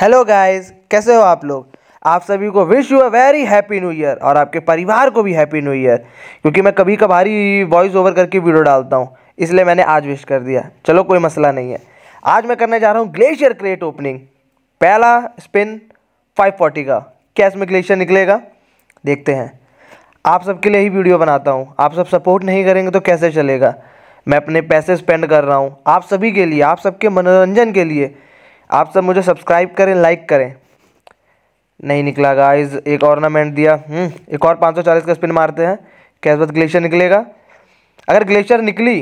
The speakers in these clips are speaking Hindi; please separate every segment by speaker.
Speaker 1: हेलो गाइस कैसे हो आप लोग आप सभी को wish you a very happy new year और आपके परिवार को भी हैप्पी न्यू ईयर क्योंकि मैं कभी कभार ही वॉइस ओवर करके वीडियो डालता हूँ इसलिए मैंने आज विश कर दिया चलो कोई मसला नहीं है आज मैं करने जा रहा हूँ ग्लेशियर क्रेट ओपनिंग पहला स्पिन 540 का क्या इसमें ग्लेशियर निकलेगा देखते हैं आप सबके लिए ही वीडियो बनाता हूँ आप सब सपोर्ट नहीं करेंगे तो कैसे चलेगा मैं अपने पैसे स्पेंड कर रहा हूँ आप सभी के लिए आप सबके मनोरंजन के लिए आप सब मुझे सब्सक्राइब करें लाइक करें नहीं निकला गाइज एक ऑर्नामेंट दिया एक और 540 हम्म, का स्पिन मारते हैं कैसे बस ग्लेशियर निकलेगा अगर ग्लेशियर निकली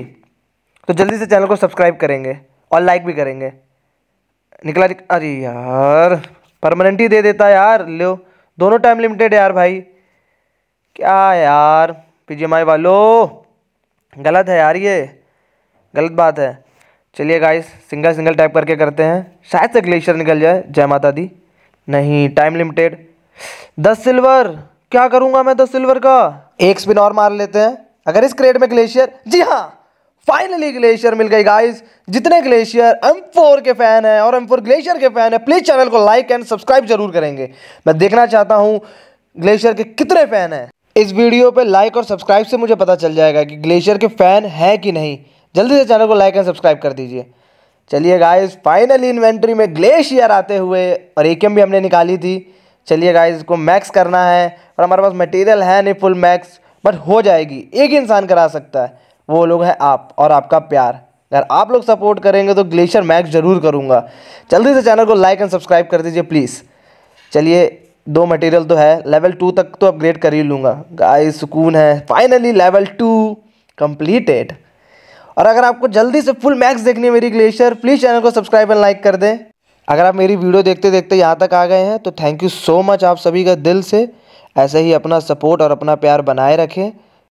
Speaker 1: तो जल्दी से चैनल को सब्सक्राइब करेंगे और लाइक भी करेंगे निकला निक... अरे यार परमानेंट ही दे देता यार लो दोनों टाइम लिमिटेड यार भाई क्या यार आई वालों गलत है यार ये गलत बात है चलिए गाइस सिंगल सिंगल टाइप करके करते हैं शायद से ग्लेशियर निकल जाए जय माता दी नहीं टाइम लिमिटेड दस सिल्वर क्या करूंगा मैं दस सिल्वर का एक स्पिन और मार लेते हैं अगर इस क्रेड में ग्लेशियर जी हाँ फाइनली ग्लेशियर मिल गई गाइस जितने ग्लेशियर एम फोर के फैन हैं और एम फोर ग्लेशियर के फैन है प्लीज़ चैनल को लाइक एंड सब्सक्राइब जरूर करेंगे मैं देखना चाहता हूँ ग्लेशियर के कितने फैन हैं इस वीडियो पे लाइक और सब्सक्राइब से मुझे पता चल जाएगा कि ग्लेशियर के फैन हैं कि नहीं जल्दी से चैनल को लाइक एंड सब्सक्राइब कर दीजिए चलिए गाइस फाइनली इन्वेंट्री में ग्लेशियर आते हुए और एक भी हमने निकाली थी चलिए गाइस इसको मैक्स करना है और हमारे पास मटेरियल है नहीं फुल मैक्स बट हो जाएगी एक इंसान करा सकता है वो लोग हैं आप और आपका प्यार अगर आप लोग सपोर्ट करेंगे तो ग्लेशियर मैक्स जरूर करूँगा जल्दी से चैनल को लाइक एंड सब्सक्राइब कर दीजिए प्लीज़ चलिए दो मटेरियल तो है लेवल टू तक तो अपग्रेड कर ही लूँगा गाइज सुकून है फाइनली लेवल टू कम्प्लीटेड और अगर आपको जल्दी से फुल मैक्स देखनी है मेरी ग्लेशियर प्लीज़ चैनल को सब्सक्राइब एंड लाइक कर दें अगर आप मेरी वीडियो देखते देखते यहाँ तक आ गए हैं तो थैंक यू सो मच आप सभी का दिल से ऐसे ही अपना सपोर्ट और अपना प्यार बनाए रखें